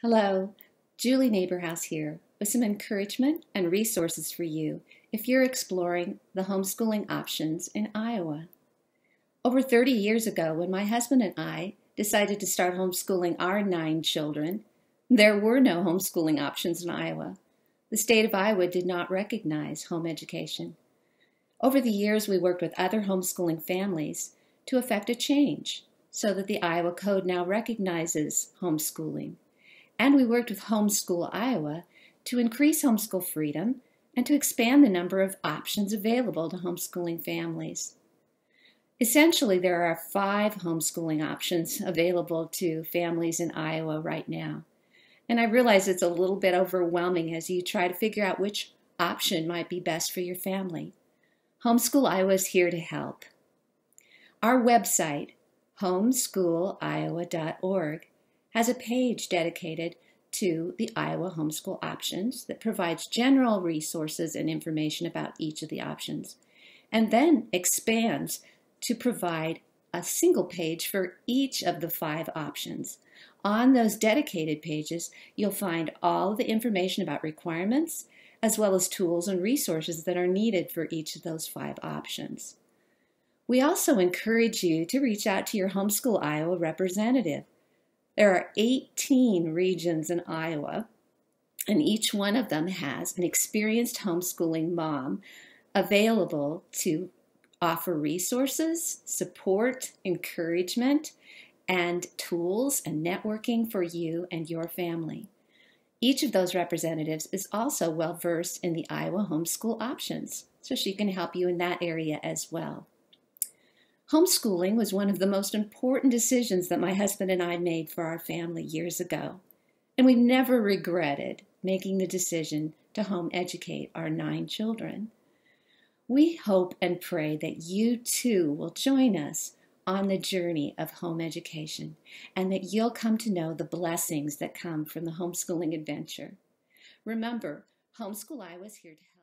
Hello, Julie Neighborhouse here with some encouragement and resources for you if you're exploring the homeschooling options in Iowa. Over 30 years ago, when my husband and I decided to start homeschooling our nine children, there were no homeschooling options in Iowa. The state of Iowa did not recognize home education. Over the years, we worked with other homeschooling families to effect a change so that the Iowa Code now recognizes homeschooling and we worked with Homeschool Iowa to increase homeschool freedom and to expand the number of options available to homeschooling families. Essentially, there are five homeschooling options available to families in Iowa right now. And I realize it's a little bit overwhelming as you try to figure out which option might be best for your family. Homeschool Iowa is here to help. Our website, homeschooliowa.org, has a page dedicated to the Iowa homeschool options that provides general resources and information about each of the options, and then expands to provide a single page for each of the five options. On those dedicated pages, you'll find all the information about requirements, as well as tools and resources that are needed for each of those five options. We also encourage you to reach out to your Homeschool Iowa representative there are 18 regions in Iowa, and each one of them has an experienced homeschooling mom available to offer resources, support, encouragement, and tools and networking for you and your family. Each of those representatives is also well versed in the Iowa homeschool options, so she can help you in that area as well. Homeschooling was one of the most important decisions that my husband and I made for our family years ago, and we never regretted making the decision to home educate our nine children. We hope and pray that you too will join us on the journey of home education and that you'll come to know the blessings that come from the homeschooling adventure. Remember, Homeschool I was here to help.